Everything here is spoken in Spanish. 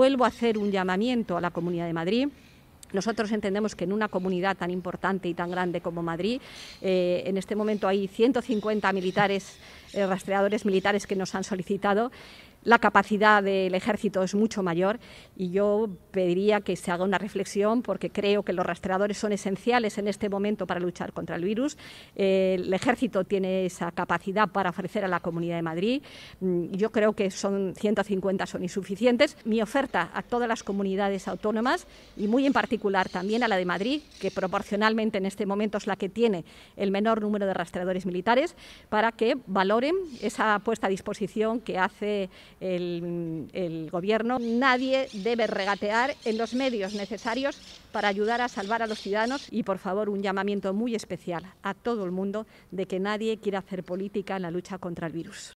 Vuelvo a hacer un llamamiento a la Comunidad de Madrid nosotros entendemos que en una comunidad tan importante y tan grande como Madrid, eh, en este momento hay 150 militares, eh, rastreadores militares que nos han solicitado la capacidad del ejército es mucho mayor y yo pediría que se haga una reflexión porque creo que los rastreadores son esenciales en este momento para luchar contra el virus. Eh, el ejército tiene esa capacidad para ofrecer a la Comunidad de Madrid. Mm, yo creo que son 150 son insuficientes. Mi oferta a todas las comunidades autónomas y muy en particular también a la de Madrid, que proporcionalmente en este momento es la que tiene el menor número de rastreadores militares, para que valoren esa puesta a disposición que hace el, gobierno, nadie debe regatear en los medios necesarios para ayudar a salvar a los ciudadanos y, por favor, un llamamiento muy especial a todo el mundo de que nadie quiera hacer política en la lucha contra el virus.